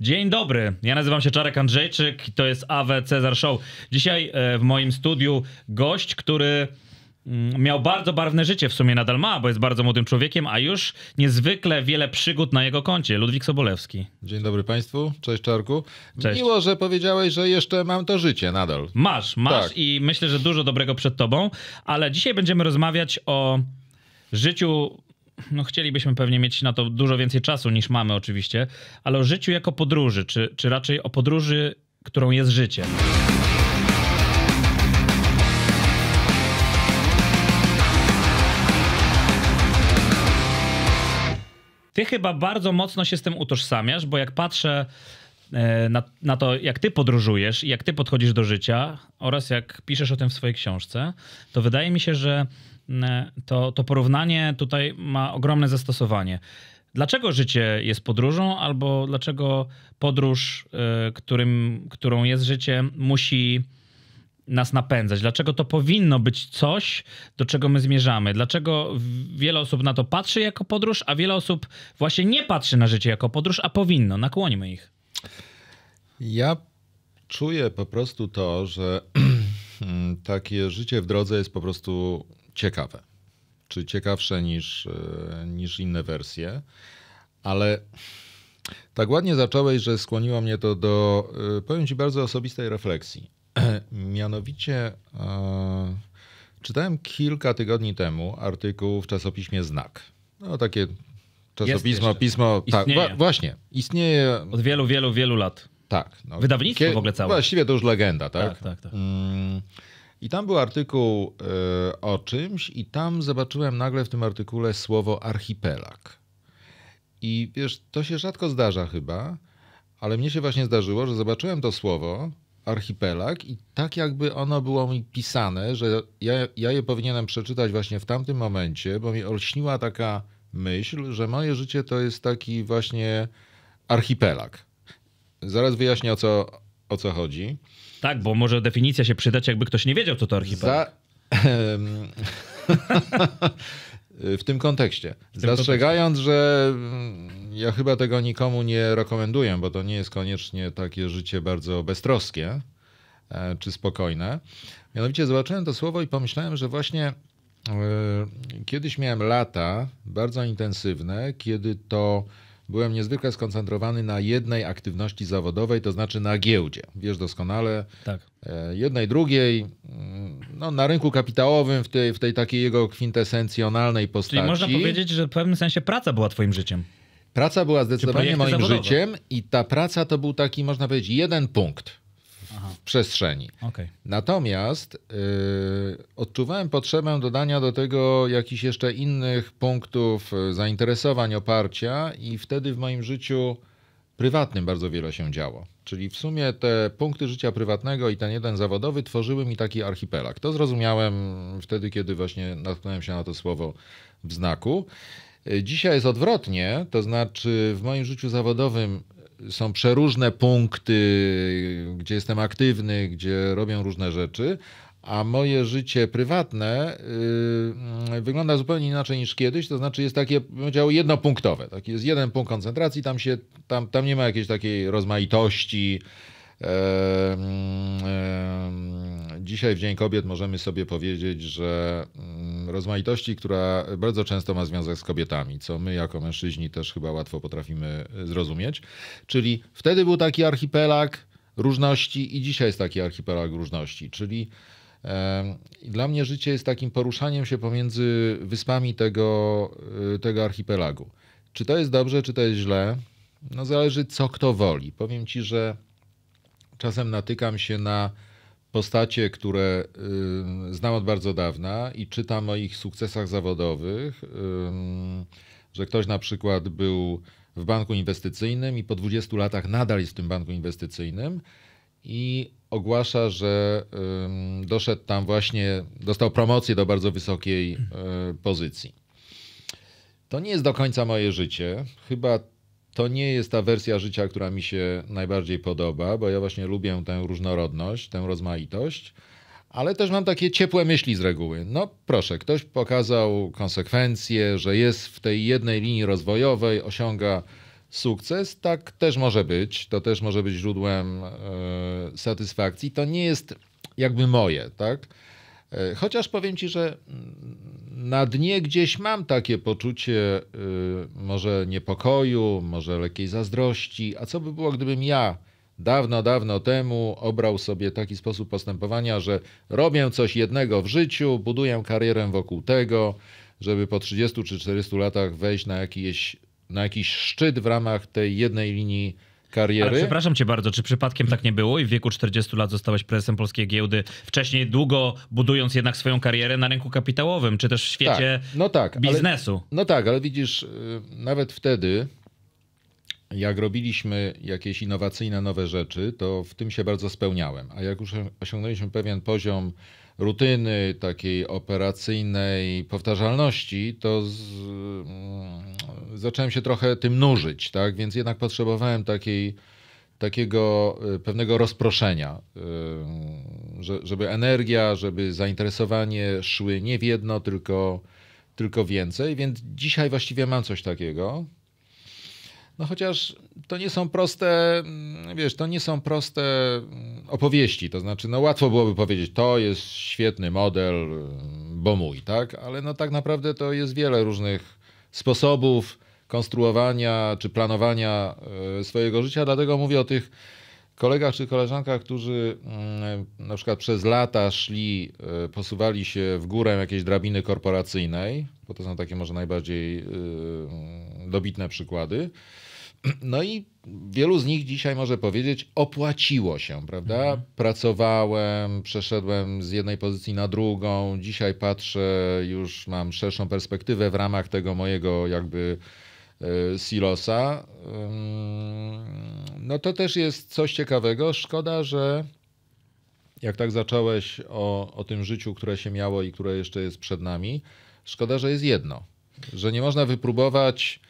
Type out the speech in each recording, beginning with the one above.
Dzień dobry, ja nazywam się Czarek Andrzejczyk i to jest AW Cezar Show. Dzisiaj e, w moim studiu gość, który mm, miał bardzo barwne życie, w sumie nadal ma, bo jest bardzo młodym człowiekiem, a już niezwykle wiele przygód na jego koncie. Ludwik Sobolewski. Dzień dobry Państwu, cześć Czarku. Cześć. Miło, że powiedziałeś, że jeszcze mam to życie nadal. Masz, masz tak. i myślę, że dużo dobrego przed tobą, ale dzisiaj będziemy rozmawiać o życiu no chcielibyśmy pewnie mieć na to dużo więcej czasu niż mamy oczywiście, ale o życiu jako podróży, czy, czy raczej o podróży, którą jest życie. Ty chyba bardzo mocno się z tym utożsamiasz, bo jak patrzę e, na, na, to, jak ty podróżujesz i jak ty podchodzisz do życia oraz jak piszesz o tym w swojej książce, to wydaje mi się, że E, to, to porównanie tutaj ma ogromne zastosowanie. Dlaczego życie jest podróżą, albo dlaczego podróż, e, którym, którą jest życie, musi nas napędzać? Dlaczego to powinno być coś, do czego my zmierzamy? Dlaczego wiele osób na to patrzy jako podróż, a wiele osób właśnie nie patrzy na życie jako podróż, a powinno? Nakłońmy ich. Ja czuję po prostu to, że takie życie w drodze jest po prostu ciekawe. czy ciekawsze niż, e, niż inne wersje. Ale tak ładnie zacząłeś, że skłoniło mnie to do, e, powiem Ci, bardzo osobistej refleksji. Mianowicie e, czytałem kilka tygodni temu artykuł w czasopiśmie Znak. No takie czasopismo, pismo, tak, wa- właśnie, istnieje... Od wielu, wielu, wielu lat. Tak. No, Wydawnictwo kie- w ogóle całe. Właściwie to już legenda, tak? Tak, tak, tak. Mm, i tam był artykuł e, o czymś, i tam zobaczyłem nagle w tym artykule słowo archipelag. I wiesz, to się rzadko zdarza chyba, ale mnie się właśnie zdarzyło, że zobaczyłem to słowo archipelag i tak jakby ono było mi pisane, że ja, ja je powinienem przeczytać właśnie w tamtym momencie, bo mi olśniła taka myśl, że moje życie to jest taki właśnie archipelag. Zaraz wyjaśnię o co, o co chodzi. Tak, bo może definicja się przydać, jakby ktoś nie wiedział, co to archipelag. Za... w tym kontekście. W tym Zastrzegając, kontekście. że mm, ja chyba tego nikomu nie rekomenduję, bo to nie jest koniecznie takie życie bardzo beztroskie e, czy spokojne. Mianowicie zobaczyłem to słowo i pomyślałem, że właśnie e, kiedyś miałem lata bardzo intensywne, kiedy to byłem niezwykle skoncentrowany na jednej aktywności zawodowej, to znaczy na giełdzie. Wiesz doskonale. Tak. E, jednej, drugiej, mm, no, na rynku kapitałowym, w tej, w tej takiej jego kwintesencjonalnej postaci. Czyli można powiedzieć, że w pewnym sensie praca była twoim życiem. Praca była zdecydowanie moim zawodowe. życiem i ta praca to był taki, można powiedzieć, jeden punkt przestrzeni. Okay. Natomiast y, odczuwałem potrzebę dodania do tego jakichś jeszcze innych punktów y, zainteresowań, oparcia, i wtedy w moim życiu prywatnym bardzo wiele się działo. Czyli w sumie te punkty życia prywatnego i ten jeden zawodowy tworzyły mi taki archipelag. To zrozumiałem wtedy, kiedy właśnie natknąłem się na to słowo w znaku. Y, dzisiaj jest odwrotnie, to znaczy w moim życiu zawodowym są przeróżne punkty, gdzie jestem aktywny, gdzie robię różne rzeczy, a moje życie prywatne yy, wygląda zupełnie inaczej niż kiedyś, to znaczy jest takie, bym powiedział, jednopunktowe. Taki jest jeden punkt koncentracji, tam, się, tam, tam nie ma jakiejś takiej rozmaitości. Yy, yy Dzisiaj w Dzień Kobiet możemy sobie powiedzieć, że mm, rozmaitości, która bardzo często ma związek z kobietami, co my jako mężczyźni też chyba łatwo potrafimy y, zrozumieć. Czyli wtedy był taki archipelag różności i dzisiaj jest taki archipelag różności, czyli dla mnie życie jest takim poruszaniem się pomiędzy wyspami tego, y, tego archipelagu. Czy to jest dobrze, czy to jest źle? No zależy, co kto woli. Powiem ci, że czasem natykam się na postacie, które y, znam od bardzo dawna i czytam o ich sukcesach zawodowych, y, że ktoś na przykład był w banku inwestycyjnym i po 20 latach nadal jest w tym banku inwestycyjnym i ogłasza, że y, doszedł tam właśnie, dostał promocję do bardzo wysokiej pozycji. To nie jest do końca moje życie. Chyba to nie jest ta wersja życia, która mi się najbardziej podoba, bo ja właśnie lubię tę różnorodność, tę rozmaitość, ale też mam takie ciepłe myśli z reguły. No proszę, ktoś pokazał konsekwencje, że jest w tej jednej linii rozwojowej, osiąga sukces. Tak też może być, to też może być źródłem e, satysfakcji. To nie jest jakby moje, tak? E, chociaż powiem ci, że na dnie gdzieś mam takie poczucie e, może niepokoju, może lekkiej zazdrości. A co by było, gdybym ja dawno, dawno temu obrał sobie taki sposób postępowania, że robię coś jednego w życiu, buduję karierę wokół tego, żeby po 30 czy 40 latach wejść na jakiś, na jakiś szczyt w ramach tej jednej linii kariery. Ale przepraszam cię bardzo, czy przypadkiem tak nie było i w wieku 40 lat zostałeś prezesem polskiej giełdy, wcześniej długo budując jednak swoją karierę na rynku kapitałowym, czy też w tak, świecie tak, no tak, biznesu? Ale, no tak, ale widzisz, y, nawet wtedy, jak robiliśmy jakieś innowacyjne nowe rzeczy, to w tym się bardzo spełniałem. A jak już osiągnęliśmy pewien poziom rutyny takiej operacyjnej powtarzalności, to z, mm, zacząłem się trochę tym nużyć, tak? Więc jednak potrzebowałem takiej takiego y, pewnego rozproszenia, y, żeby energia, żeby zainteresowanie szły nie w jedno, tylko, tylko więcej. Więc dzisiaj właściwie mam coś takiego. No chociaż to nie są proste, mm, wiesz, to nie są proste mm, opowieści, to znaczy no łatwo byłoby powiedzieć, to jest świetny model, mm, bo mój, tak? Ale no tak naprawdę to jest wiele różnych sposobów konstruowania czy planowania e, swojego życia, dlatego mówię o tych kolegach czy koleżankach, którzy na przykład przez lata szli, e, posuwali się w górę jakiejś drabiny korporacyjnej, bo to są takie może najbardziej e, dobitne przykłady. No i wielu z nich dzisiaj może powiedzieć, opłaciło się, prawda? Mhm. Pracowałem, przeszedłem z jednej pozycji na drugą, dzisiaj patrzę, już mam szerszą perspektywę w ramach tego mojego jakby e, silosa. No to też jest coś ciekawego. Szkoda, że jak tak zacząłeś o, o tym życiu, które się miało i które jeszcze jest przed nami, szkoda, że jest jedno. Że nie można wypróbować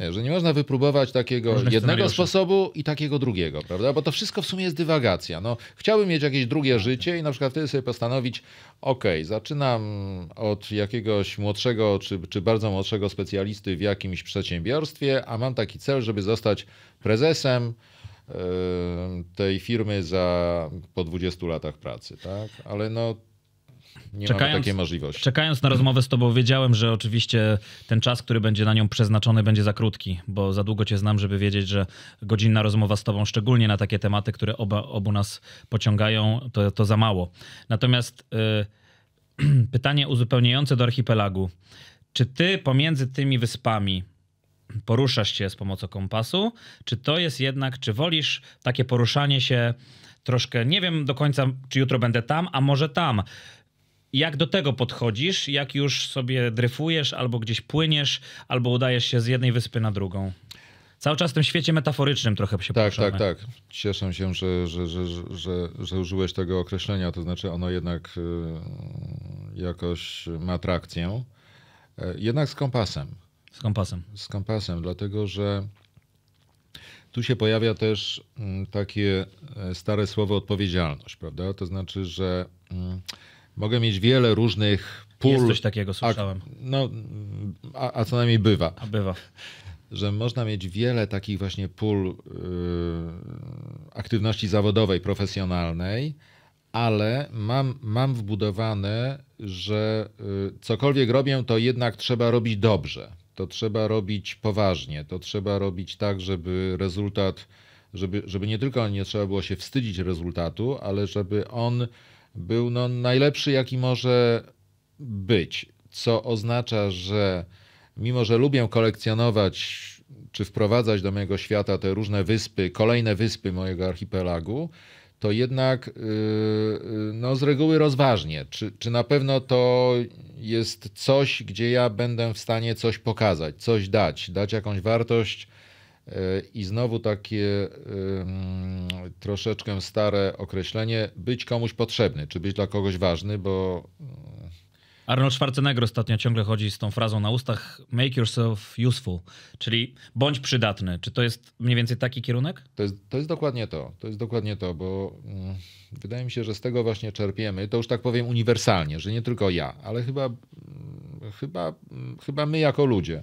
E, że nie można wypróbować takiego Różnych jednego sposobu i takiego drugiego, prawda? Bo to wszystko w sumie jest dywagacja. No, chciałbym mieć jakieś drugie tak. życie i na przykład wtedy sobie postanowić, ok, zaczynam od jakiegoś młodszego czy, czy bardzo młodszego specjalisty w jakimś przedsiębiorstwie, a mam taki cel, żeby zostać prezesem e, tej firmy za po 20 latach pracy, tak? Ale no nie czekając, takiej możliwości. Czekając na rozmowę z tobą, wiedziałem, że oczywiście ten czas, który będzie na nią przeznaczony, będzie za krótki, bo za długo cię znam, żeby wiedzieć, że godzinna rozmowa z tobą, szczególnie na takie tematy, które oba, obu nas pociągają, to, to za mało. Natomiast y, pytanie uzupełniające do archipelagu. Czy ty pomiędzy tymi wyspami poruszasz się z pomocą kompasu? Czy to jest jednak, czy wolisz takie poruszanie się troszkę, nie wiem do końca, czy jutro będę tam, a może tam? jak do tego podchodzisz, jak już sobie dryfujesz, albo gdzieś płyniesz, albo udajesz się z jednej wyspy na drugą? Cały czas w tym świecie metaforycznym trochę się Tak, tak, tak. Cieszę się, że, że, że, że, użyłeś tego określenia, to znaczy ono jednak e, jakoś ma atrakcję. E, jednak z kompasem. Z kompasem. Z kompasem, dlatego że tu się pojawia też mm, takie e, stare słowo odpowiedzialność, prawda? To znaczy, że mm, Mogę mieć wiele różnych pól. Jest coś takiego, słyszałem. A, no, a, a co najmniej bywa. A bywa. Że można mieć wiele takich właśnie pól yy, aktywności zawodowej, profesjonalnej, ale mam, mam wbudowane, że yy, cokolwiek robię, to jednak trzeba robić dobrze. To trzeba robić poważnie. To trzeba robić tak, żeby rezultat, żeby, żeby nie tylko nie trzeba było się wstydzić rezultatu, ale żeby on był no najlepszy, jaki może być, co oznacza, że mimo, że lubię kolekcjonować czy wprowadzać do mojego świata te różne wyspy, kolejne wyspy mojego archipelagu, to jednak y, y, no, z reguły rozważnie, czy, czy na pewno to jest coś, gdzie ja będę w stanie coś pokazać, coś dać, dać jakąś wartość E, I znowu takie troszeczkę stare określenie, być komuś potrzebny, czy być dla kogoś ważny, bo e, Arnold Schwarzenegger ostatnio ciągle chodzi z tą frazą na ustach make yourself useful, czyli bądź przydatny. Czy to jest mniej więcej taki kierunek? To jest, to jest dokładnie to. To jest dokładnie to, bo mm, wydaje mi się, że z tego właśnie czerpiemy. To już tak powiem uniwersalnie, że nie tylko ja, ale chyba, mm, chyba, mm, chyba my jako ludzie.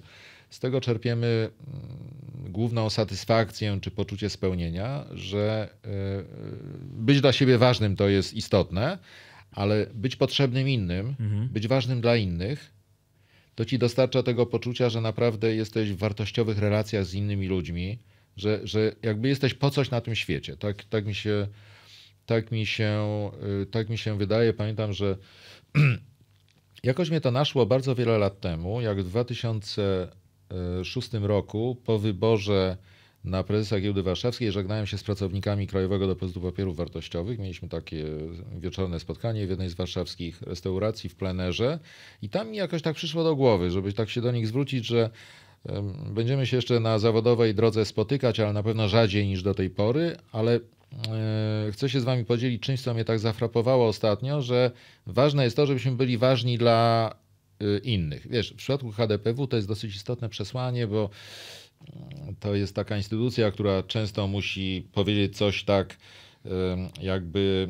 Z tego czerpiemy mm, główną satysfakcję czy poczucie spełnienia, że e, być dla siebie ważnym to jest istotne, ale być potrzebnym innym, mhm. być ważnym dla innych, to ci dostarcza tego poczucia, że naprawdę jesteś w wartościowych relacjach z innymi ludźmi, że, że jakby jesteś po coś na tym świecie. Tak, tak, mi się, tak, mi się, e, tak mi się wydaje. Pamiętam, że jakoś mnie to naszło bardzo wiele lat temu, jak w 2000 1996 e, roku po wyborze na prezesa Giełdy Warszawskiej żegnałem się z pracownikami Krajowego Depozytu Papierów Wartościowych. Mieliśmy takie wieczorne spotkanie w jednej z warszawskich restauracji w plenerze i tam mi jakoś tak przyszło do głowy, żeby tak się do nich zwrócić, że będziemy się jeszcze na zawodowej drodze spotykać, ale na pewno rzadziej niż do tej pory, ale e, chcę się z wami podzielić czymś, co mnie tak zafrapowało ostatnio, że ważne jest to, żebyśmy byli ważni dla Y, innych. Wiesz, w przypadku HDPW to jest dosyć istotne przesłanie, bo mm, to jest taka instytucja, która często musi powiedzieć coś tak jakby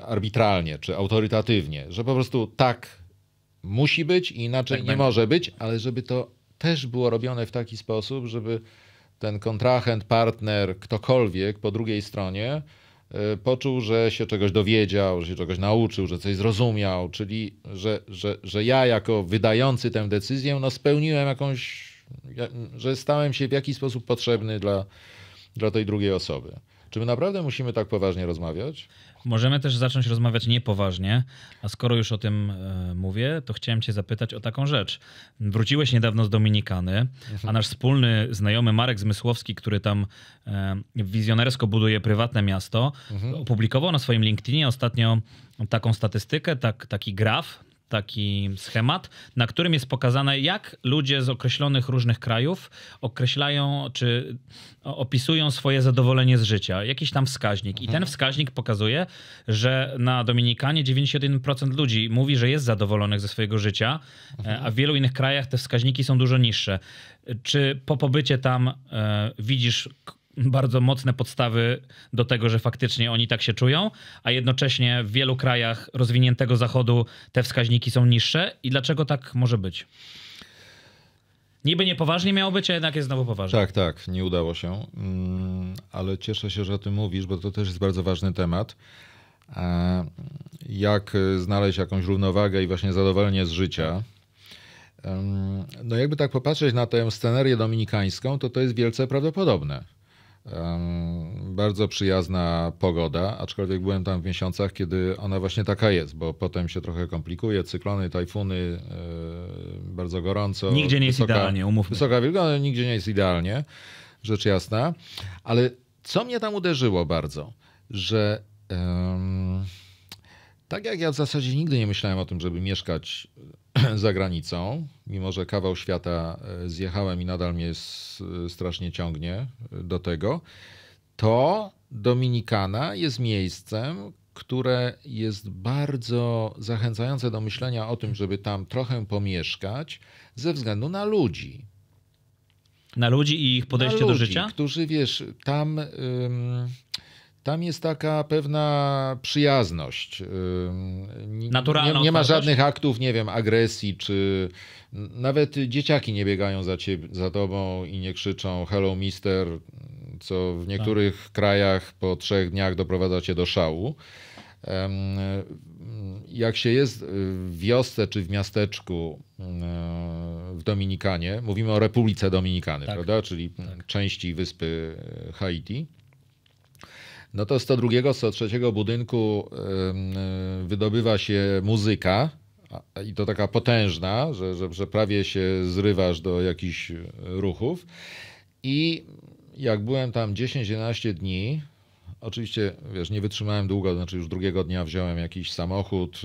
y, arbitralnie czy autorytatywnie, że po prostu tak musi być i inaczej tak nie będzie. może być, ale żeby to też było robione w taki sposób, żeby ten kontrahent, partner, ktokolwiek po drugiej stronie Y, poczuł, że się czegoś dowiedział, że się czegoś nauczył, że coś zrozumiał, czyli że, że, że ja jako wydający tę decyzję no spełniłem jakąś, że stałem się w jakiś sposób potrzebny dla, dla tej drugiej osoby. Czy my naprawdę musimy tak poważnie rozmawiać? Możemy też zacząć rozmawiać niepoważnie, a skoro już o tym e, mówię, to chciałem Cię zapytać o taką rzecz. Wróciłeś niedawno z Dominikany, a nasz wspólny znajomy Marek Zmysłowski, który tam e, wizjonersko buduje prywatne miasto, mhm. opublikował na swoim LinkedInie ostatnio taką statystykę, tak, taki graf taki schemat, na którym jest pokazane, jak ludzie z określonych różnych krajów określają czy opisują swoje zadowolenie z życia, jakiś tam wskaźnik. I mhm. ten wskaźnik pokazuje, że na Dominikanie 91% ludzi mówi, że jest zadowolonych ze swojego życia, mhm. e, a w wielu innych krajach te wskaźniki są dużo niższe. Czy po pobycie tam e, widzisz bardzo mocne podstawy do tego, że faktycznie oni tak się czują, a jednocześnie w wielu krajach rozwiniętego zachodu te wskaźniki są niższe. I dlaczego tak może być? Niby niepoważnie miało być, a jednak jest znowu poważnie. Tak, tak, nie udało się, mm, ale cieszę się, że o tym mówisz, bo to też jest bardzo ważny temat. E, jak znaleźć jakąś równowagę i właśnie zadowolenie z życia. No jakby tak popatrzeć na tę scenerię dominikańską, to to jest wielce prawdopodobne bardzo przyjazna pogoda, aczkolwiek byłem tam w miesiącach, kiedy ona właśnie taka jest, bo potem się trochę komplikuje. Cyklony, tajfuny, e, bardzo gorąco. Nigdzie nie jest wysoka, idealnie, umówmy. Wysoka wilgotność, nigdzie nie jest idealnie, rzecz jasna. Ale co mnie tam uderzyło bardzo, że um, tak jak ja w zasadzie nigdy nie myślałem o tym, żeby mieszkać za granicą, mimo że kawał świata e, zjechałem i nadal mnie e, strasznie ciągnie e, do tego, to Dominikana jest miejscem, które jest bardzo zachęcające do myślenia o tym, żeby tam trochę pomieszkać ze względu na ludzi. Na ludzi i ich podejście ludzi, do życia? Którzy wiesz, tam. Tam jest taka pewna przyjazność. Naturalna. Nie, nie ma żadnych aktów, nie wiem, agresji, czy nawet dzieciaki nie biegają za, ciebie, za tobą i nie krzyczą hello mister, co w niektórych tak. krajach po trzech dniach doprowadza cię do szału. Jak się jest w wiosce czy w miasteczku e, w Dominikanie, mówimy o Republice Dominikany, tak. prawda? Czyli tak. części wyspy e, Haiti no to z 102, 103 budynku e, wydobywa się muzyka i to taka potężna, że, że, że prawie się zrywasz do jakichś e, ruchów. I jak byłem tam 10-11 dni, Oczywiście, wiesz, nie wytrzymałem długo, znaczy już drugiego dnia wziąłem jakiś samochód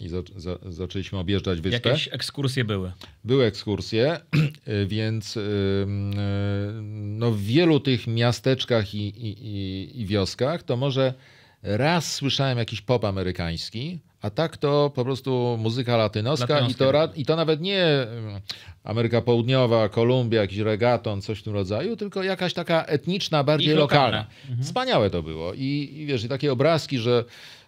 e, i za, za, zaczęliśmy objeżdżać wyspę. Jakieś ekskursje były? Były ekskursje, więc no, w wielu tych miasteczkach i, i, i wioskach to może raz słyszałem jakiś pop amerykański, a tak to po prostu muzyka latynoska, latynoska. I, to, i to nawet nie mm, Ameryka Południowa, Kolumbia, jakiś regaton, coś w tym rodzaju, tylko jakaś taka etniczna, bardziej I lokalna. lokalna. Mhm. Wspaniałe to było. I, I wiesz, i takie obrazki, że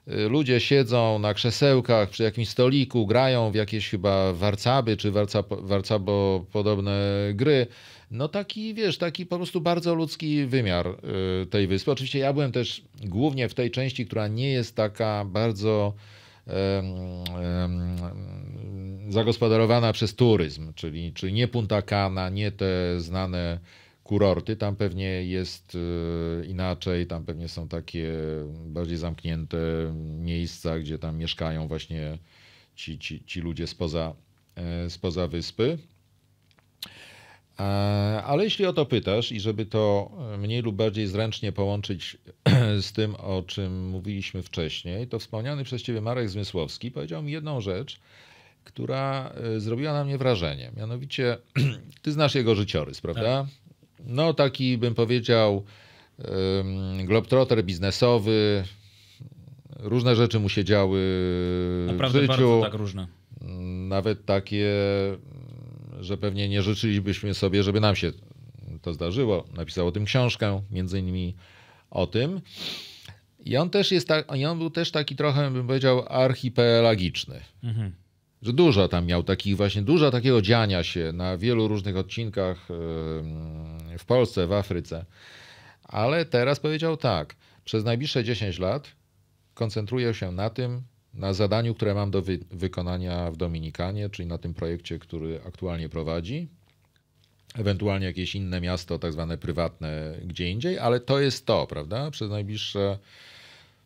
y, ludzie siedzą na krzesełkach przy jakimś stoliku, grają w jakieś chyba warcaby czy warca, warcabo podobne gry no taki, wiesz, taki po prostu bardzo ludzki wymiar y, tej wyspy. Oczywiście ja byłem też głównie w tej części, która nie jest taka bardzo zagospodarowana przez turyzm, czyli, czyli nie Punta Cana, nie te znane kurorty, tam pewnie jest y, inaczej, tam pewnie są takie bardziej zamknięte miejsca, gdzie tam mieszkają właśnie ci, ci, ci ludzie spoza, e, spoza wyspy. E, ale jeśli o to pytasz i żeby to mniej lub bardziej zręcznie połączyć z tym, o czym mówiliśmy wcześniej, to wspomniany przez ciebie Marek Zmysłowski powiedział mi jedną rzecz, która e, zrobiła na mnie wrażenie. Mianowicie, ty znasz jego życiorys, prawda? Tak. No taki bym powiedział globtroter biznesowy, różne rzeczy mu się działy Naprawdę w życiu. Naprawdę bardzo tak różne. Nawet takie że pewnie nie życzylibyśmy sobie, żeby nam się to zdarzyło. Napisał o tym książkę, między innymi o tym. I on też jest tak, on był też taki trochę, bym powiedział, archipelagiczny. Mhm. Że dużo tam miał takich właśnie, dużo takiego dziania się na wielu różnych odcinkach w Polsce, w Afryce. Ale teraz powiedział tak, przez najbliższe 10 lat koncentruję się na tym, na zadaniu, które mam do wy wykonania w Dominikanie, czyli na tym projekcie, który aktualnie prowadzi. Ewentualnie jakieś inne miasto, tak zwane prywatne, gdzie indziej, ale to jest to, prawda? Przez najbliższe,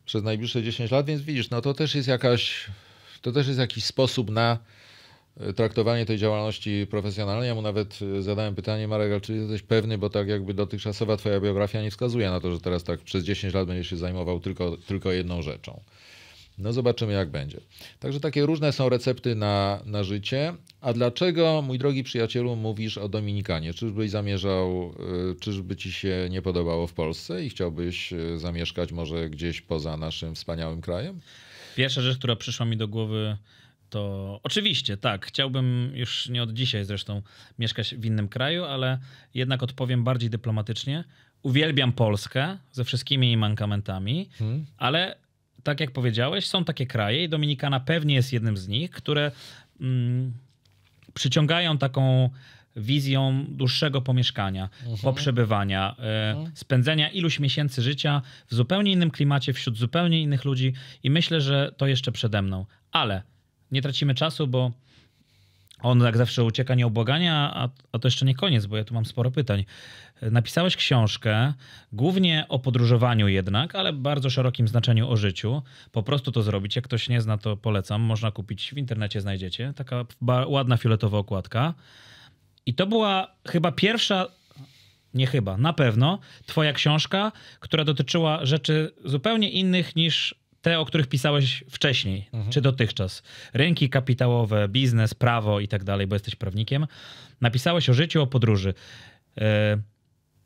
przez najbliższe 10 lat, więc widzisz, no to też jest jakaś, to też jest jakiś sposób na e, traktowanie tej działalności profesjonalnej. Ja mu nawet e, zadałem pytanie, Marek, czy jesteś pewny, bo tak jakby dotychczasowa twoja biografia nie wskazuje na to, że teraz tak przez 10 lat będziesz się zajmował tylko, tylko jedną rzeczą. No zobaczymy jak będzie. Także takie różne są recepty na, na życie. A dlaczego, mój drogi przyjacielu, mówisz o Dominikanie? Czyżbyś zamierzał, y, czyżby ci się nie podobało w Polsce i chciałbyś y, zamieszkać może gdzieś poza naszym wspaniałym krajem? Pierwsza rzecz, która przyszła mi do głowy, to oczywiście tak, chciałbym już nie od dzisiaj zresztą mieszkać w innym kraju, ale jednak odpowiem bardziej dyplomatycznie. Uwielbiam Polskę ze wszystkimi jej mankamentami, hmm. ale tak jak powiedziałeś, są takie kraje i Dominikana pewnie jest jednym z nich, które mm, przyciągają taką wizją dłuższego pomieszkania, mhm. poprzebywania, e, mhm. spędzenia iluś miesięcy życia w zupełnie innym klimacie, wśród zupełnie innych ludzi i myślę, że to jeszcze przede mną. Ale nie tracimy czasu, bo on jak zawsze ucieka nieubłagania, a, a to jeszcze nie koniec, bo ja tu mam sporo pytań. Napisałeś książkę, głównie o podróżowaniu jednak, ale w bardzo szerokim znaczeniu o życiu. Po prostu to zrobić. Jak ktoś nie zna, to polecam. Można kupić w internecie, znajdziecie. Taka ładna fioletowa okładka. I to była chyba pierwsza nie chyba, na pewno, twoja książka, która dotyczyła rzeczy zupełnie innych niż te, o których pisałeś wcześniej, mhm. czy dotychczas. Rynki kapitałowe, biznes, prawo i tak dalej, bo jesteś prawnikiem. Napisałeś o życiu, o podróży. E,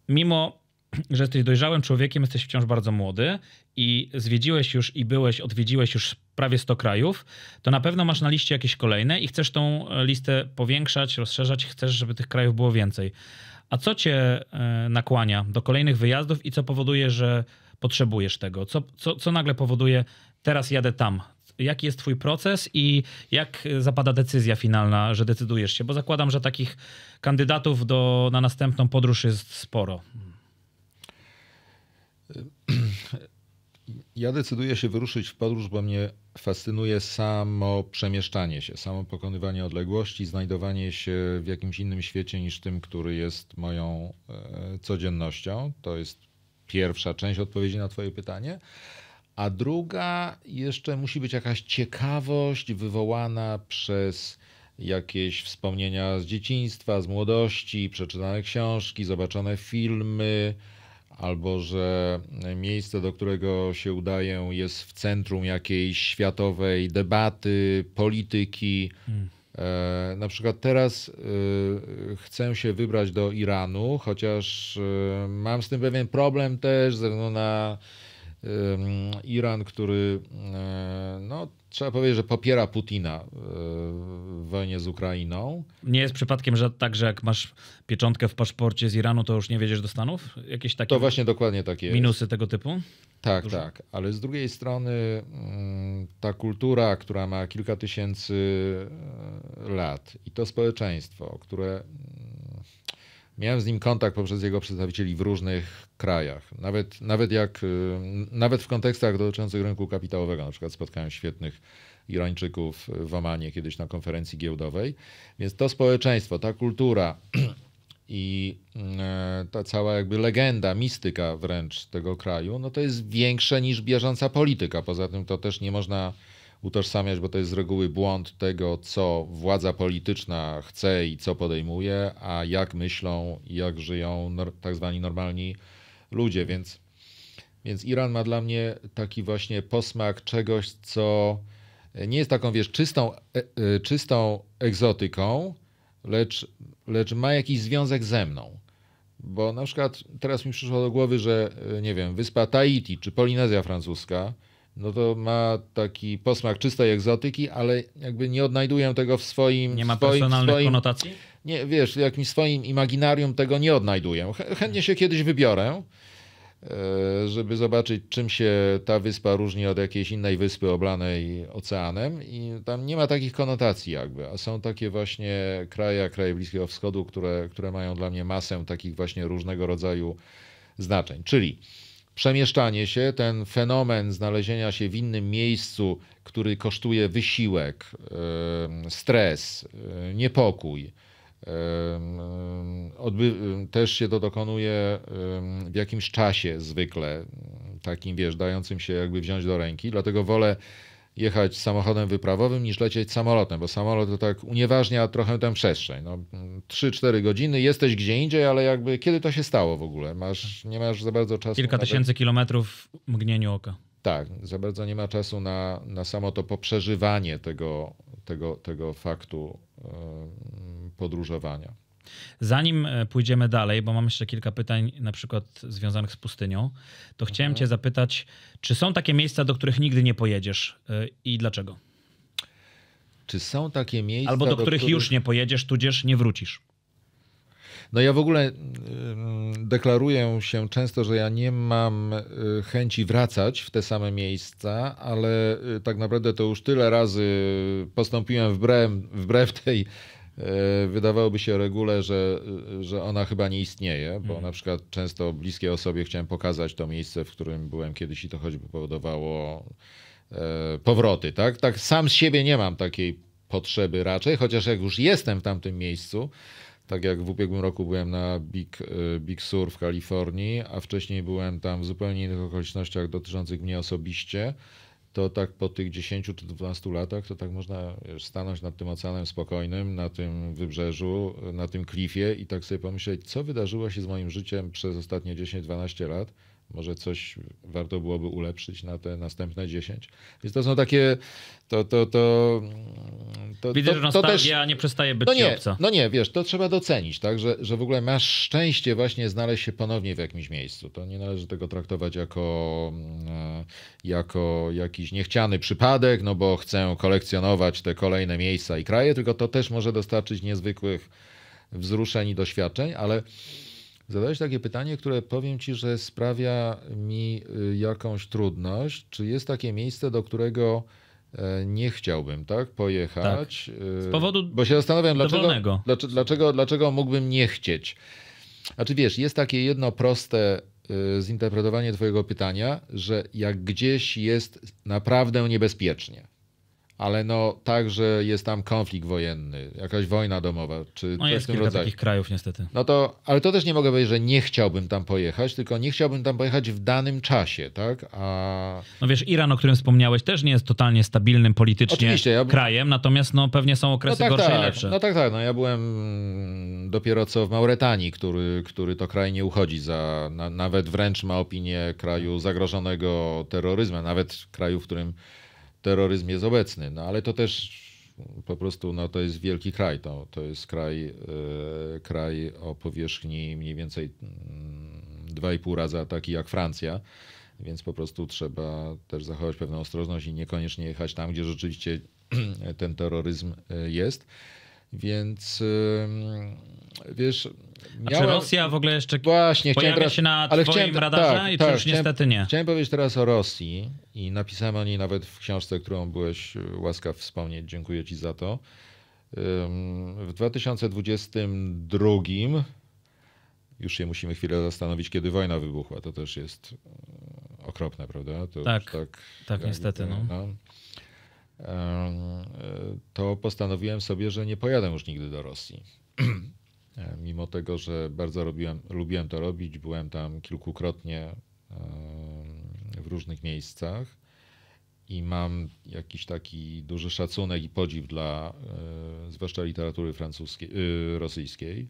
mimo, że jesteś dojrzałym człowiekiem, jesteś wciąż bardzo młody i zwiedziłeś już i byłeś, odwiedziłeś już prawie 100 krajów, to na pewno masz na liście jakieś kolejne i chcesz tą e, listę powiększać, rozszerzać, chcesz, żeby tych krajów było więcej. A co cię e, nakłania do kolejnych wyjazdów i co powoduje, że potrzebujesz tego? Co, co, co nagle powoduje, teraz jadę tam, jaki jest twój proces i jak zapada decyzja finalna, że decydujesz się? Bo zakładam, że takich kandydatów do, na następną podróż jest sporo. Ja decyduję się wyruszyć w podróż, bo mnie fascynuje samo przemieszczanie się, samo pokonywanie odległości, znajdowanie się w jakimś innym świecie niż tym, który jest moją e, codziennością. To jest pierwsza część odpowiedzi na Twoje pytanie a druga jeszcze musi być jakaś ciekawość wywołana przez jakieś wspomnienia z dzieciństwa, z młodości, przeczytane książki, zobaczone filmy, albo że miejsce, do którego się udaję, jest w centrum jakiejś światowej debaty, polityki. Hmm. E, na przykład teraz e, chcę się wybrać do Iranu, chociaż e, mam z tym pewien problem też ze względu na Iran, który e, no, trzeba powiedzieć, że popiera Putina e, w wojnie z Ukrainą. Nie jest przypadkiem, że tak, że jak masz pieczątkę w paszporcie z Iranu, to już nie wiedziesz do Stanów? Jakieś takie. To właśnie dokładnie takie. Minusy tego typu? Tak, Dużo? tak. Ale z drugiej strony mm, ta kultura, która ma kilka tysięcy e, lat i to społeczeństwo, które mm, Miałem z nim kontakt poprzez jego przedstawicieli w różnych krajach. Nawet, nawet, jak, y, nawet w kontekstach dotyczących rynku kapitałowego. Na przykład spotkałem świetnych Irańczyków w Omanie kiedyś na konferencji giełdowej. Więc to społeczeństwo, ta kultura i y, ta cała jakby legenda, mistyka wręcz tego kraju, no to jest większe niż bieżąca polityka. Poza tym to też nie można utożsamiać, bo to jest z reguły błąd tego, co władza polityczna chce i co podejmuje, a jak myślą i jak żyją tak zwani normalni ludzie. Więc, więc Iran ma dla mnie taki właśnie posmak czegoś, co nie jest taką, wiesz, czystą, e, e, czystą egzotyką, lecz, lecz ma jakiś związek ze mną. Bo na przykład teraz mi przyszło do głowy, że e, nie wiem, wyspa Tahiti czy Polinezja Francuska no to ma taki posmak czystej egzotyki, ale jakby nie odnajduję tego w swoim... Nie ma swoim, personalnych swoim, konotacji? Nie, wiesz, jakimś swoim imaginarium tego nie odnajduję. Chętnie się kiedyś wybiorę, e, żeby zobaczyć, czym się ta wyspa różni od jakiejś innej wyspy oblanej oceanem i tam nie ma takich konotacji jakby, a są takie właśnie kraje, kraje Bliskiego Wschodu, które, które mają dla mnie masę takich właśnie różnego rodzaju znaczeń. Czyli Przemieszczanie się, ten fenomen znalezienia się w innym miejscu, który kosztuje wysiłek, stres, niepokój. Też się to dokonuje w jakimś czasie zwykle, takim wiesz, dającym się jakby wziąć do ręki. Dlatego wolę jechać samochodem wyprawowym niż lecieć samolotem, bo samolot to tak unieważnia trochę tę przestrzeń. No, 3-4 godziny, jesteś gdzie indziej, ale jakby kiedy to się stało w ogóle? Masz, nie masz za bardzo czasu. Kilka tysięcy kilometrów w mgnieniu oka. Tak, za bardzo nie ma czasu na, na samo to poprzeżywanie tego, tego, tego faktu podróżowania. Zanim e, pójdziemy dalej, bo mam jeszcze kilka pytań, na przykład związanych z pustynią, to mhm. chciałem Cię zapytać, czy są takie miejsca, do których nigdy nie pojedziesz e, i dlaczego? Czy są takie miejsca. Albo do, do których, których już nie pojedziesz, tudzież nie wrócisz? No ja w ogóle deklaruję się często, że ja nie mam e, chęci wracać w te same miejsca, ale tak naprawdę to już tyle razy postąpiłem wbrew, wbrew tej E, wydawałoby się regule, że, że ona chyba nie istnieje, bo mhm. na przykład często bliskiej osobie chciałem pokazać to miejsce, w którym byłem kiedyś i to choćby powodowało e, powroty. Tak, tak sam z siebie nie mam takiej potrzeby raczej, chociaż jak już jestem w tamtym miejscu, tak jak w ubiegłym roku byłem na Big, e, Big Sur w Kalifornii, a wcześniej byłem tam w zupełnie innych okolicznościach dotyczących mnie osobiście, to tak po tych 10 czy 12 latach, to tak można stanąć nad tym oceanem spokojnym, na tym wybrzeżu, na tym klifie i tak sobie pomyśleć, co wydarzyło się z moim życiem przez ostatnie 10-12 lat, może coś warto byłoby ulepszyć na te następne 10. Więc to są takie. To, to, to, mm, to, Widzę, to, że nostalgia też, nie przestaje być no nie, obca. No nie, wiesz, to trzeba docenić, tak? Że, że w ogóle masz szczęście właśnie znaleźć się ponownie w jakimś miejscu. To nie należy tego traktować jako, mm, jako jakiś niechciany przypadek, no bo chcę kolekcjonować te kolejne miejsca i kraje, tylko to też może dostarczyć niezwykłych wzruszeń i doświadczeń, ale Zadałeś takie pytanie, które powiem ci, że sprawia mi y, jakąś trudność. Czy jest takie miejsce, do którego e, nie chciałbym, tak? Pojechać. Tak. Y, Z powodu. Bo się zastanawiam, dlaczego, dlaczego, dlaczego, dlaczego mógłbym nie chcieć. Znaczy, wiesz, jest takie jedno proste y, zinterpretowanie Twojego pytania, że jak gdzieś jest naprawdę niebezpiecznie, ale no także jest tam konflikt wojenny, jakaś wojna domowa, czy no coś w tym rodzaju. takich krajów niestety. No to, ale to też nie mogę powiedzieć, że nie chciałbym tam pojechać, tylko nie chciałbym tam pojechać w danym czasie, tak? A... No wiesz, Iran, o którym wspomniałeś, też nie jest totalnie stabilnym politycznie ja... krajem, natomiast no pewnie są okresy no tak, gorsze tak. i lepsze. No tak, tak. No ja byłem dopiero co w Mauretanii, który, który to kraj nie uchodzi za, na, nawet wręcz ma opinię kraju zagrożonego terroryzmem, nawet kraju, w którym terroryzm jest obecny. No ale to też po prostu no, to jest wielki kraj. To, to jest kraj, e, kraj o powierzchni mniej więcej 2,5 mm, razy taki jak Francja. Więc po prostu trzeba też zachować pewną ostrożność i niekoniecznie jechać tam, gdzie rzeczywiście ten terroryzm e, jest. Więc wiesz, a czy Rosja w ogóle jeszcze Właśnie, pojawia teraz... się na ale twoim chciałem... radarze tak, i tak, już chciałem... niestety nie? Chciałem powiedzieć teraz o Rosji i napisałem o niej nawet w książce, którą byłeś e, łaskaw wspomnieć. Dziękuję ci za to. W 2022 już się musimy chwilę zastanowić, kiedy wojna wybuchła. To też jest e, okropne, prawda? To tak, tak, tak niestety. No. no. E, to postanowiłem sobie, że nie pojadę już nigdy do Rosji. E, mimo tego, że bardzo robiłem, lubiłem to robić, byłem tam kilkukrotnie e, w różnych miejscach i mam jakiś taki duży szacunek i podziw dla e, zwłaszcza literatury francuskiej, rosyjskiej.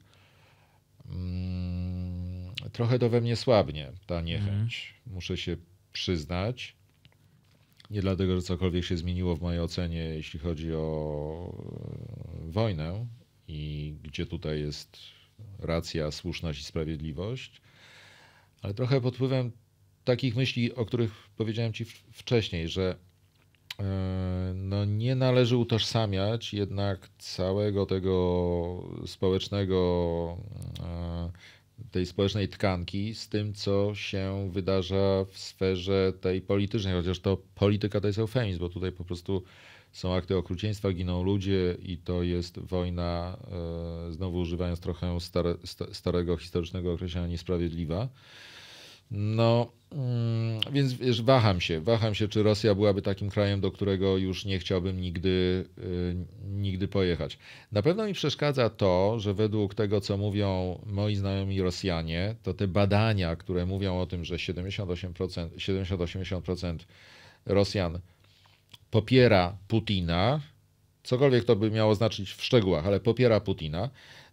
Mm, trochę to we mnie słabnie, ta mhm. niechęć. Mhm. Muszę się przyznać. Nie dlatego, że cokolwiek się zmieniło w mojej ocenie, jeśli chodzi o wojnę i gdzie tutaj jest racja, słuszność i sprawiedliwość, ale trochę pod wpływem takich myśli, o których powiedziałem Ci wcześniej, że e, no nie należy utożsamiać jednak całego tego społecznego, e, tej społecznej tkanki z tym, co się wydarza w sferze tej politycznej, chociaż to polityka to jest eufemizm, bo tutaj po prostu są akty okrucieństwa, giną ludzie i to jest wojna, e, znowu używając trochę stare, starego historycznego określenia, niesprawiedliwa. No, mm, więc wiesz, waham się, waham się, czy Rosja byłaby takim krajem, do którego już nie chciałbym nigdy, e, nigdy pojechać. Na pewno mi przeszkadza to, że według tego, co mówią moi znajomi Rosjanie, to te badania, które mówią o tym, że 78%, 70-80% Rosjan popiera Putina, cokolwiek to by miało znaczyć w szczegółach, ale popiera Putina,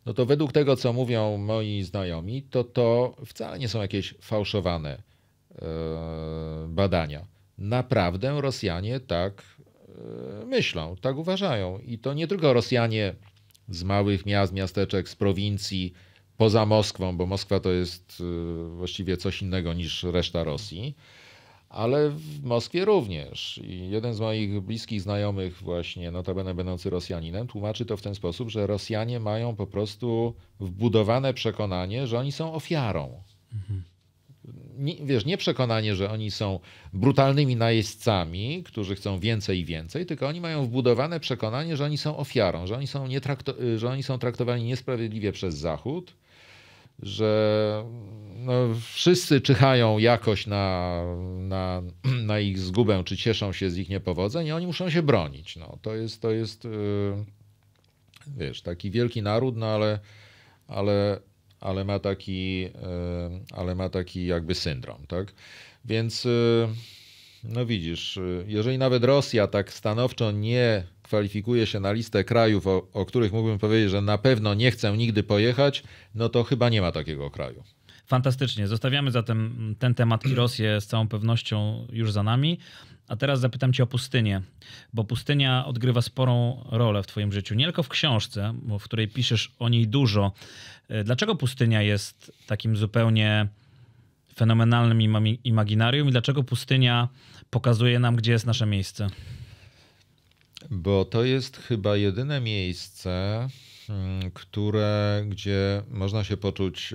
no to według tego, co mówią moi znajomi, to to wcale nie są jakieś fałszowane e, badania. Naprawdę Rosjanie tak e, myślą, tak uważają. I to nie tylko Rosjanie z małych miast, miasteczek, z prowincji, poza Moskwą, bo Moskwa to jest e, właściwie coś innego niż reszta Rosji ale w Moskwie również. I jeden z moich bliskich znajomych, właśnie notabene będący Rosjaninem, tłumaczy to w ten sposób, że Rosjanie mają po prostu wbudowane przekonanie, że oni są ofiarą. Mhm. Nie, wiesz, nie przekonanie, że oni są brutalnymi najeźdźcami, którzy chcą więcej i więcej, tylko oni mają wbudowane przekonanie, że oni są ofiarą, że oni są, nie trakto- że oni są traktowani niesprawiedliwie przez Zachód, że no, wszyscy czyhają jakoś na, na, na, ich zgubę, czy cieszą się z ich niepowodzeń, i oni muszą się bronić. No, to jest, to jest y, wiesz, taki wielki naród, no ale, ale, ale, ma, taki, y, ale ma taki jakby syndrom. Tak? Więc y, no widzisz, jeżeli nawet Rosja tak stanowczo nie kwalifikuje się na listę krajów, o, o których mógłbym powiedzieć, że na pewno nie chcę nigdy pojechać, no to chyba nie ma takiego kraju. Fantastycznie. Zostawiamy zatem ten temat i Rosję z całą pewnością już za nami. A teraz zapytam Cię o pustynię, bo pustynia odgrywa sporą rolę w Twoim życiu, nie tylko w książce, w której piszesz o niej dużo. E, dlaczego pustynia jest takim zupełnie fenomenalnym imaginarium i dlaczego pustynia pokazuje nam, gdzie jest nasze miejsce? Bo to jest chyba jedyne miejsce, mm, które, gdzie można się poczuć,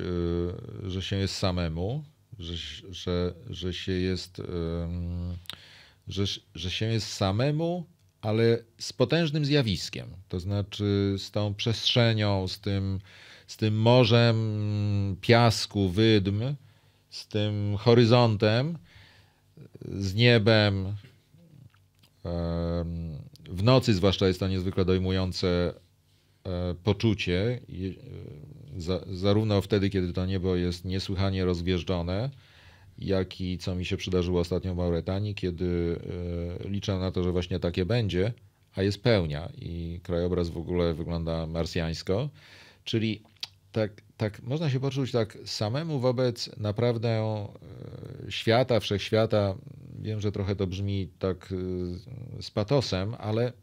y, że się jest samemu, że, że, że się jest y, mm, że, że się jest samemu, ale z potężnym zjawiskiem, to znaczy z tą przestrzenią, z tym, z tym morzem mm, piasku, wydm, z tym horyzontem, z niebem, w nocy zwłaszcza jest to niezwykle dojmujące e, poczucie, e, zarówno wtedy, kiedy to niebo jest niesłychanie rozwieżdżone, jak i co mi się przydarzyło ostatnio w Mauretanii, kiedy e, liczę na to, że właśnie takie będzie, a jest pełnia i krajobraz w ogóle wygląda marsjańsko. Czyli tak, tak można się poczuć tak samemu wobec naprawdę świata, wszechświata Wiem, że trochę to brzmi tak y, z patosem, ale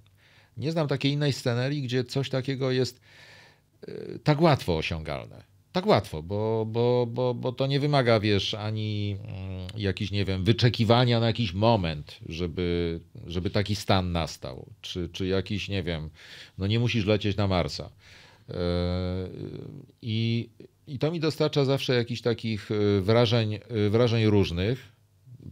nie znam takiej innej scenerii, gdzie coś takiego jest y, tak łatwo osiągalne. Tak łatwo, bo, bo, bo, bo to nie wymaga, wiesz, ani mm, jakiś, nie wiem, wyczekiwania na jakiś moment, żeby, żeby taki stan nastał. Czy, czy jakiś, nie wiem, no nie musisz lecieć na Marsa. Y, I, I to mi dostarcza zawsze jakichś takich wrażeń, wrażeń różnych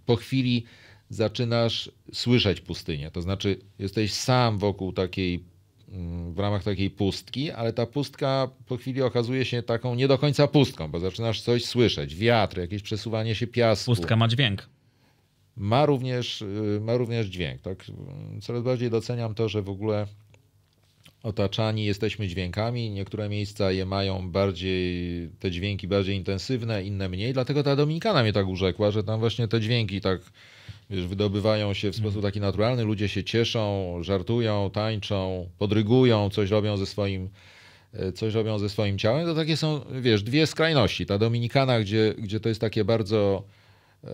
po chwili zaczynasz słyszeć pustynię. To znaczy, jesteś sam wokół takiej, mm, w ramach takiej pustki, ale ta pustka po chwili okazuje się taką nie do końca pustką, bo zaczynasz coś słyszeć. Wiatr, jakieś przesuwanie się piasku. Pustka ma dźwięk. Ma również, y, ma również dźwięk. Tak? Coraz bardziej doceniam to, że w ogóle otaczani jesteśmy dźwiękami. Niektóre miejsca je mają bardziej, te dźwięki bardziej intensywne, inne mniej. Dlatego ta Dominikana mnie tak urzekła, że tam właśnie te dźwięki tak wiesz, wydobywają się w sposób mhm. taki naturalny. Ludzie się cieszą, żartują, tańczą, podrygują, coś robią ze swoim e, coś robią ze swoim ciałem, to takie są, wiesz, dwie skrajności. Ta Dominikana, gdzie, gdzie to jest takie bardzo, e,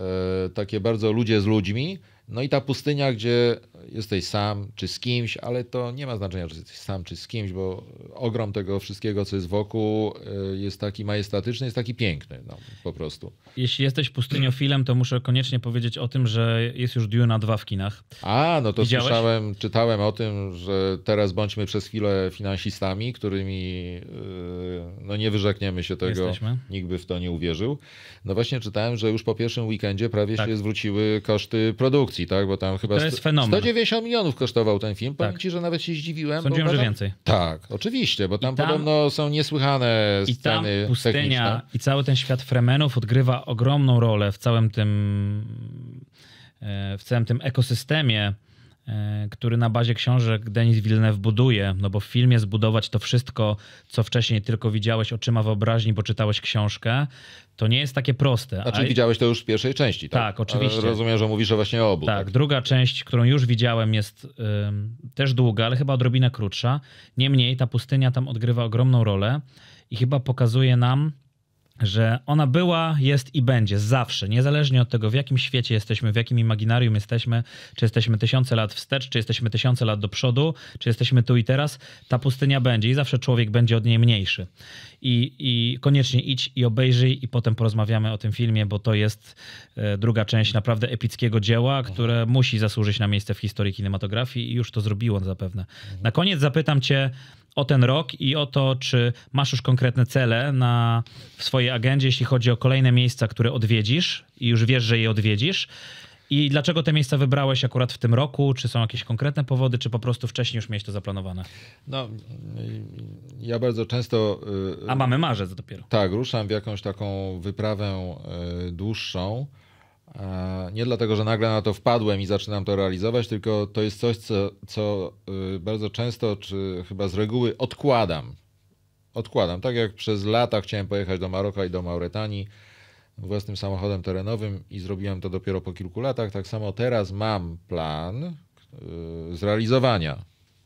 takie bardzo ludzie z ludźmi, no i ta pustynia, gdzie jesteś sam czy z kimś, ale to nie ma znaczenia, czy jesteś sam czy z kimś, bo ogrom tego wszystkiego, co jest wokół, y, jest taki majestatyczny, jest taki piękny, no, po prostu. Jeśli jesteś pustyniofilem, to muszę koniecznie powiedzieć o tym, że jest już Duna 2 w kinach. A, no to Widziałeś? słyszałem, czytałem o tym, że teraz bądźmy przez chwilę finansistami, którymi y, no nie wyrzekniemy się tego, Jesteśmy. nikt by w to nie uwierzył. No właśnie czytałem, że już po pierwszym weekendzie prawie tak. się zwróciły koszty produkcji tak? Bo tam chyba. To jest fenomen. 190 milionów kosztował ten film. Powiem tak. ci, że nawet się zdziwiłem. Sądziłem, że więcej. Tak, oczywiście, bo tam, tam podobno są niesłychane sceny. I tam pustynia techniczne. i cały ten świat fremenów odgrywa ogromną rolę w całym tym e, w całym tym ekosystemie E, który na bazie książek Denis Villeneuve buduje, no bo w filmie zbudować to wszystko, co wcześniej tylko widziałeś oczyma wyobraźni, bo czytałeś książkę, to nie jest takie proste. Znaczy A... widziałeś to już w pierwszej części, tak? Tak, oczywiście. Ale rozumiem, że mówisz że właśnie obu. Tak, tak, druga część, którą już widziałem jest ym, też długa, ale chyba odrobinę krótsza. Niemniej ta pustynia tam odgrywa ogromną rolę i chyba pokazuje nam, że ona była, jest i będzie zawsze, niezależnie od tego, w jakim świecie jesteśmy, w jakim imaginarium jesteśmy, czy jesteśmy tysiące lat wstecz, czy jesteśmy tysiące lat do przodu, czy jesteśmy tu i teraz, ta pustynia będzie i zawsze człowiek będzie od niej mniejszy. I, i koniecznie idź i obejrzyj, i potem porozmawiamy o tym filmie, bo to jest e, druga część naprawdę epickiego dzieła, mhm. które musi zasłużyć na miejsce w historii kinematografii i już to zrobiło zapewne. Na koniec zapytam Cię o ten rok i o to, czy masz już konkretne cele na, w swojej agendzie, jeśli chodzi o kolejne miejsca, które odwiedzisz i już wiesz, że je odwiedzisz. I dlaczego te miejsca wybrałeś akurat w tym roku? Czy są jakieś konkretne powody, czy po prostu wcześniej już miałeś to zaplanowane? No, ja bardzo często. Y, A mamy marzec dopiero. Tak, ruszam w jakąś taką wyprawę y, dłuższą E, nie dlatego, że nagle na to wpadłem i zaczynam to realizować, tylko to jest coś, co, co y, bardzo często, czy chyba z reguły odkładam. Odkładam. Tak jak przez lata chciałem pojechać do Maroka i do Mauretanii własnym samochodem terenowym i zrobiłem to dopiero po kilku latach, tak samo teraz mam plan y, zrealizowania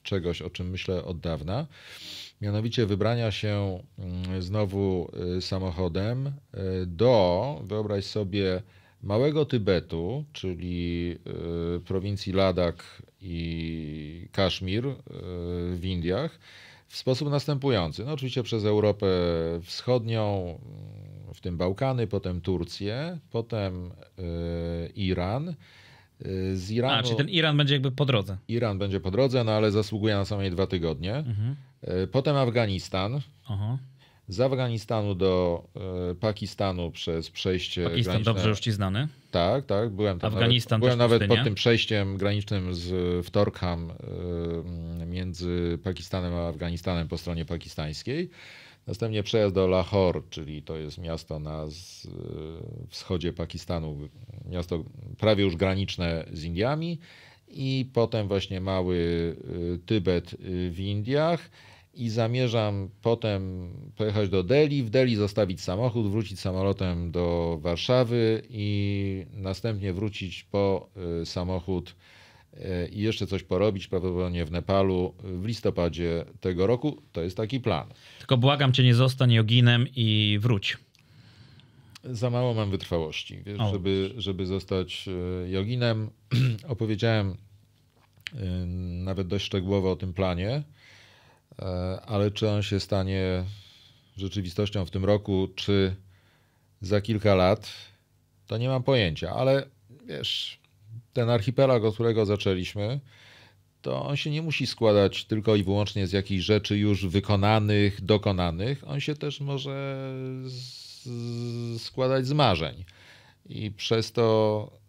czegoś, o czym myślę od dawna. Mianowicie wybrania się mm, znowu y, samochodem do, wyobraź sobie, Małego Tybetu, czyli y, prowincji Ladak i Kaszmir y, w Indiach, w sposób następujący. No oczywiście przez Europę Wschodnią, w tym Bałkany, potem Turcję, potem y, Iran. Z Iranu, A, czyli ten Iran będzie jakby po drodze. Iran będzie po drodze, no ale zasługuje na co najmniej dwa tygodnie. Mhm. Potem Afganistan. Aha z Afganistanu do e, Pakistanu przez przejście. Pakistan graniczne. dobrze już ci znany? Tak, tak. Byłem tam Afganistan nawet, byłem nawet pod tym przejściem granicznym z w Torkham e, między Pakistanem a Afganistanem po stronie pakistańskiej. Następnie przejazd do Lahore, czyli to jest miasto na z, e, wschodzie Pakistanu, miasto prawie już graniczne z Indiami. I potem właśnie mały Tybet w Indiach i zamierzam potem pojechać do Delhi, w Delhi zostawić samochód, wrócić samolotem do Warszawy i następnie wrócić po y, samochód y, i jeszcze coś porobić, prawdopodobnie w Nepalu w listopadzie tego roku. To jest taki plan. Tylko błagam cię, nie zostań joginem i wróć. Za mało mam wytrwałości, wiesz, żeby, żeby zostać y, joginem. Opowiedziałem nawet dość szczegółowo o tym planie E, ale czy on się stanie rzeczywistością w tym roku, czy za kilka lat, to nie mam pojęcia, ale wiesz, ten archipelag, od którego zaczęliśmy, to on się nie musi składać tylko i wyłącznie z jakichś rzeczy już wykonanych, dokonanych. On się też może z składać z marzeń. I przez to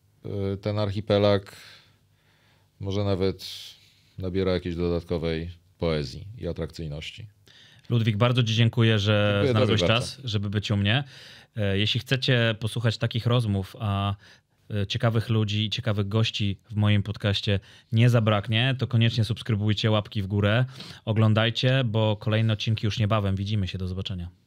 y, ten archipelag może nawet nabiera jakiejś dodatkowej poezji i atrakcyjności. Ludwik, bardzo Ci dziękuję, że dziękuję znalazłeś czas, żeby być u mnie. E, jeśli chcecie posłuchać takich rozmów, a e, ciekawych ludzi i ciekawych gości w moim podcaście nie zabraknie, to koniecznie subskrybujcie łapki w górę, oglądajcie, bo kolejne odcinki już niebawem. Widzimy się, do zobaczenia.